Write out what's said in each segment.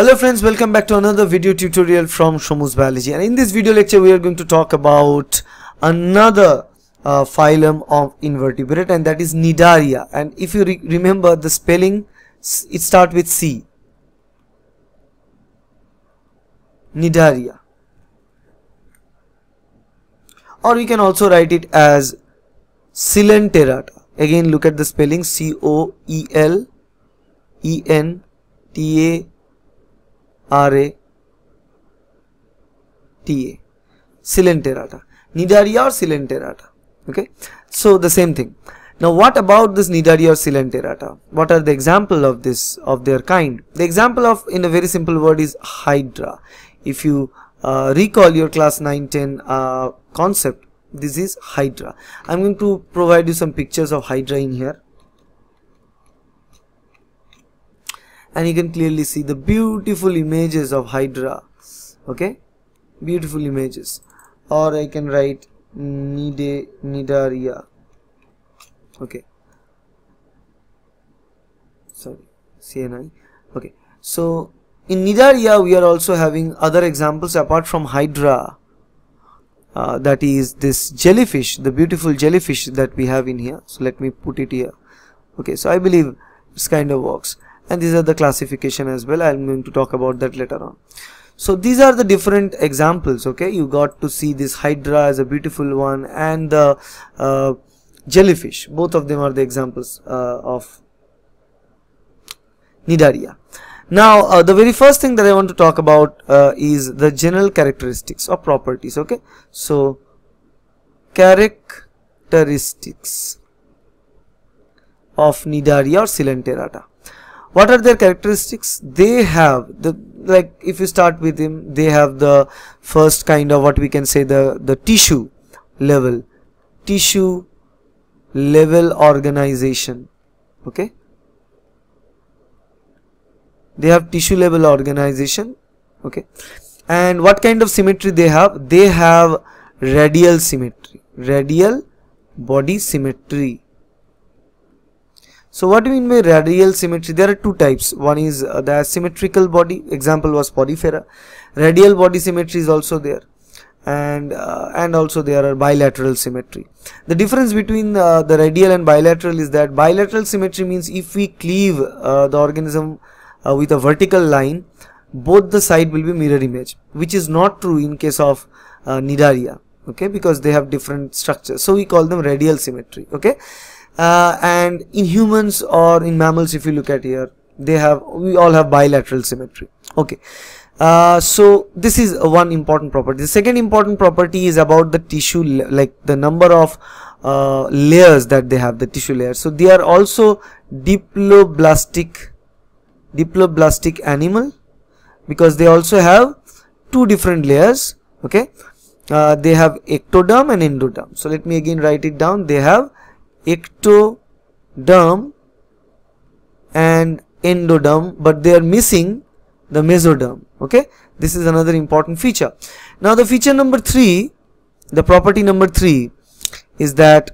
Hello friends, welcome back to another video tutorial from Shomu's Biology and in this video lecture we are going to talk about another uh, phylum of invertebrate and that is Nidaria and if you re remember the spelling it starts with C Nidaria or we can also write it as Coelenterata again look at the spelling C-O-E-L E-N T-A R-A-T-A, Silenterata, Nidaria or Silenterata. Okay, so the same thing. Now what about this Nidaria or Silenterata? What are the example of this, of their kind? The example of, in a very simple word, is Hydra. If you uh, recall your class 910 uh, concept, this is Hydra. I'm going to provide you some pictures of Hydra in here. and you can clearly see the beautiful images of Hydra okay beautiful images or I can write Nide Nidaria okay sorry CNI okay so in Nidaria we are also having other examples apart from Hydra uh, that is this jellyfish the beautiful jellyfish that we have in here so let me put it here okay so I believe this kind of works and these are the classification as well i'm going to talk about that later on so these are the different examples okay you got to see this hydra as a beautiful one and the uh, jellyfish both of them are the examples uh, of nidaria now uh, the very first thing that i want to talk about uh, is the general characteristics or properties okay so characteristics of nidaria or silenterata what are their characteristics they have the like if you start with them they have the first kind of what we can say the the tissue level tissue level organization okay they have tissue level organization okay and what kind of symmetry they have they have radial symmetry radial body symmetry so what do you mean by radial symmetry? There are two types. One is uh, the asymmetrical body, example was Porifera. Radial body symmetry is also there and uh, and also there are bilateral symmetry. The difference between uh, the radial and bilateral is that bilateral symmetry means if we cleave uh, the organism uh, with a vertical line, both the side will be mirror image, which is not true in case of uh, Nidaria okay because they have different structures so we call them radial symmetry okay uh, and in humans or in mammals if you look at here they have we all have bilateral symmetry okay uh, so this is one important property the second important property is about the tissue like the number of uh, layers that they have the tissue layer so they are also diploblastic diploblastic animal because they also have two different layers okay uh, they have ectoderm and endoderm. So let me again write it down. They have ectoderm and endoderm, but they are missing the mesoderm. Okay, this is another important feature. Now the feature number three, the property number three, is that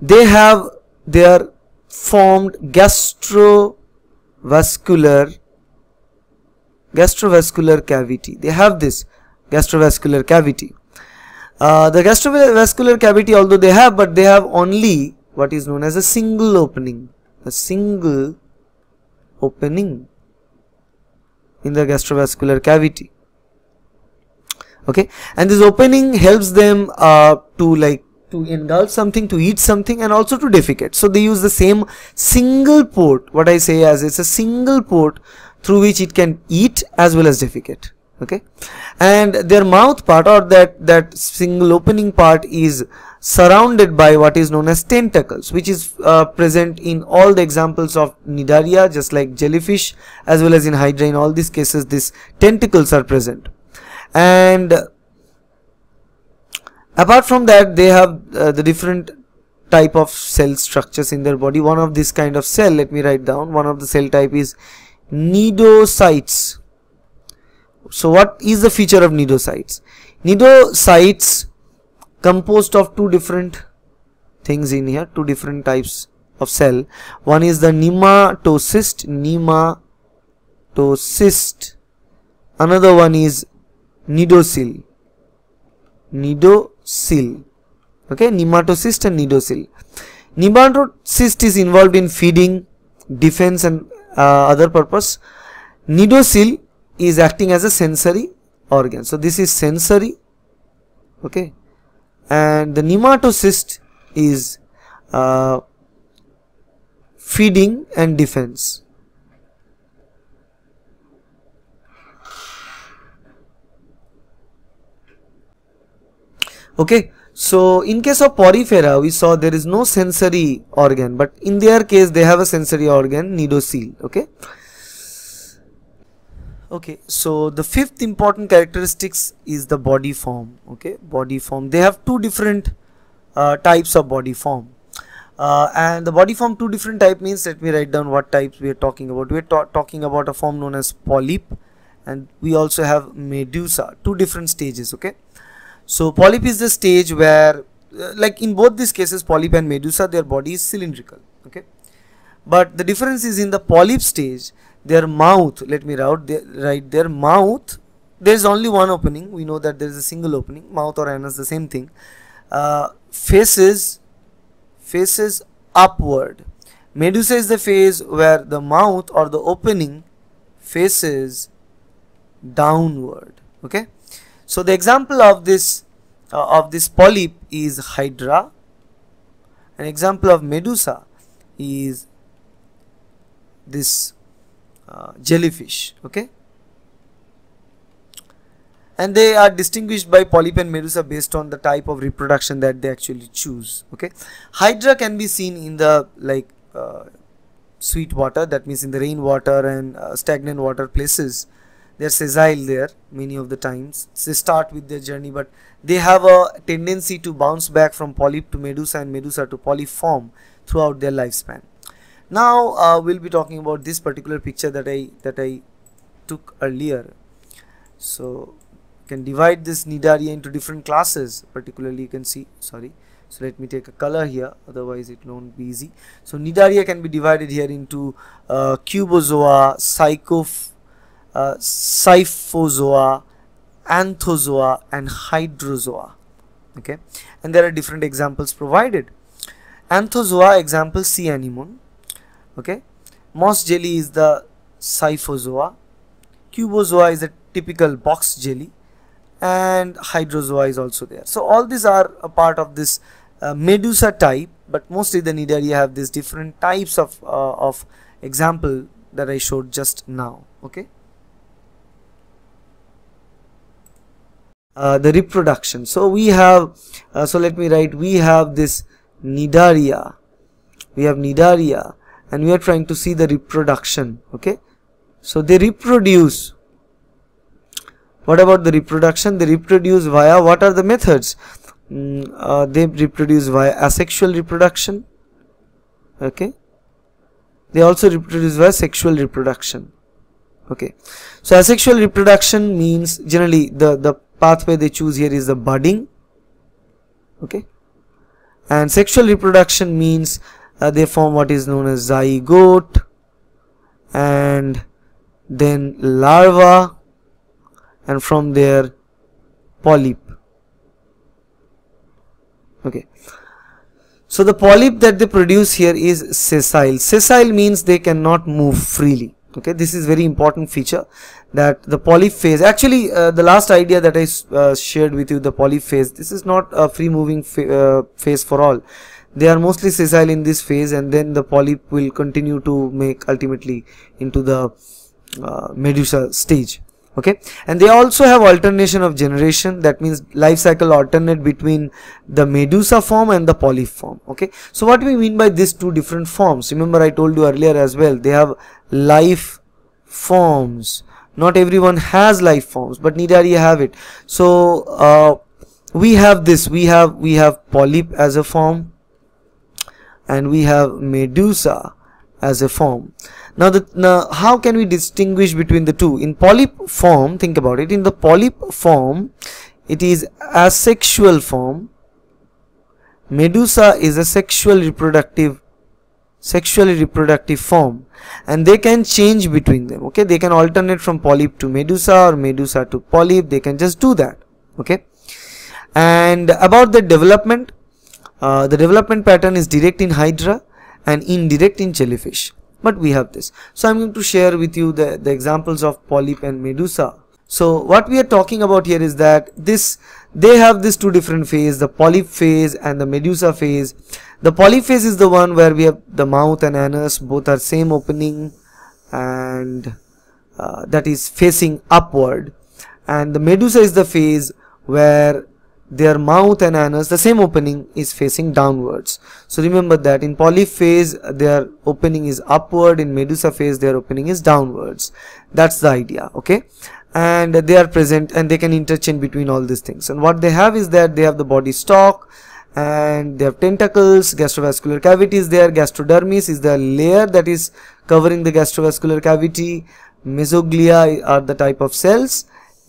they have they are formed gastrovascular gastrovascular cavity. They have this gastrovascular cavity. Uh, the gastrovascular cavity although they have but they have only what is known as a single opening a single opening in the gastrovascular cavity okay and this opening helps them uh, to like to engulf something to eat something and also to defecate so they use the same single port what i say as it's a single port through which it can eat as well as defecate okay and their mouth part or that that single opening part is surrounded by what is known as tentacles which is uh, present in all the examples of nidaria just like jellyfish as well as in hydra in all these cases these tentacles are present and apart from that they have uh, the different type of cell structures in their body one of this kind of cell let me write down one of the cell type is nidocytes so what is the feature of nidocytes? Nidocytes composed of two different things in here, two different types of cell. One is the nematocyst, nematocyst. Another one is nidocyl, nidocyl. Okay, nematocyst and nidocyl. Nematocyst is involved in feeding, defense and uh, other purpose. Nidocyl is acting as a sensory organ. So this is sensory, okay, and the nematocyst is uh, feeding and defense. Okay, so in case of porifera, we saw there is no sensory organ, but in their case, they have a sensory organ, nidocele. Okay okay so the fifth important characteristics is the body form okay body form they have two different uh, types of body form uh, and the body form two different type means let me write down what types we are talking about we are ta talking about a form known as polyp and we also have medusa two different stages okay so polyp is the stage where uh, like in both these cases polyp and medusa their body is cylindrical okay but the difference is in the polyp stage their mouth let me write their, write their mouth there is only one opening we know that there is a single opening mouth or anus the same thing uh, faces faces upward medusa is the phase where the mouth or the opening faces downward okay so the example of this uh, of this polyp is hydra an example of medusa is this uh, jellyfish okay and they are distinguished by polyp and medusa based on the type of reproduction that they actually choose okay hydra can be seen in the like uh, sweet water that means in the rainwater and uh, stagnant water places they're sessile there many of the times they start with their journey but they have a tendency to bounce back from polyp to medusa and medusa to polyform throughout their lifespan now uh, we'll be talking about this particular picture that I that I took earlier so you can divide this nidaria into different classes particularly you can see sorry so let me take a color here otherwise it won't be easy so nidaria can be divided here into uh, cubozoa psychoph uh, cyphozoa anthozoa and hydrozoa okay and there are different examples provided anthozoa example sea anemone okay moss jelly is the cyphozoa cubozoa is a typical box jelly and hydrozoa is also there so all these are a part of this uh, medusa type but mostly the nidaria have these different types of uh, of example that i showed just now okay uh, the reproduction so we have uh, so let me write we have this nidaria we have nidaria and we are trying to see the reproduction okay so they reproduce what about the reproduction they reproduce via what are the methods mm, uh, they reproduce via asexual reproduction okay they also reproduce via sexual reproduction okay so asexual reproduction means generally the the pathway they choose here is the budding okay and sexual reproduction means uh, they form what is known as zygote and then larva and from there polyp okay so the polyp that they produce here is sessile sessile means they cannot move freely okay this is very important feature that the polyphase actually uh, the last idea that i uh, shared with you the polyphase this is not a free moving uh, phase for all they are mostly sessile in this phase and then the polyp will continue to make ultimately into the uh, medusa stage okay and they also have alternation of generation that means life cycle alternate between the medusa form and the polyp form okay so what we mean by these two different forms remember i told you earlier as well they have life forms not everyone has life forms but neither you have it so uh, we have this we have we have polyp as a form and we have medusa as a form. Now, the, now, how can we distinguish between the two? In polyp form, think about it, in the polyp form, it is asexual form. Medusa is a sexual reproductive, sexually reproductive form and they can change between them, okay? They can alternate from polyp to medusa or medusa to polyp, they can just do that, okay? And about the development, uh, the development pattern is direct in hydra and indirect in jellyfish but we have this so i'm going to share with you the, the examples of polyp and medusa so what we are talking about here is that this they have these two different phase the polyp phase and the medusa phase the polyp phase is the one where we have the mouth and anus both are same opening and uh, that is facing upward and the medusa is the phase where their mouth and anus the same opening is facing downwards so remember that in polyphase their opening is upward in medusa phase their opening is downwards that's the idea okay and they are present and they can interchange between all these things and what they have is that they have the body stalk and they have tentacles gastrovascular cavity is there gastrodermis is the layer that is covering the gastrovascular cavity mesoglia are the type of cells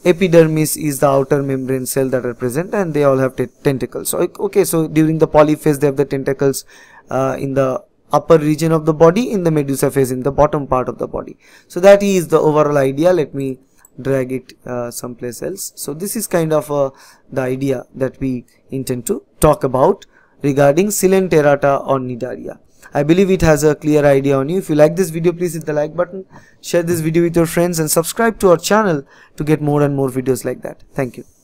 epidermis is the outer membrane cell that are present and they all have tentacles so, okay so during the polyphase they have the tentacles uh, in the upper region of the body in the medusa phase in the bottom part of the body so that is the overall idea let me drag it uh, someplace else so this is kind of uh, the idea that we intend to talk about regarding silenterata or nidaria I believe it has a clear idea on you. If you like this video, please hit the like button, share this video with your friends and subscribe to our channel to get more and more videos like that. Thank you.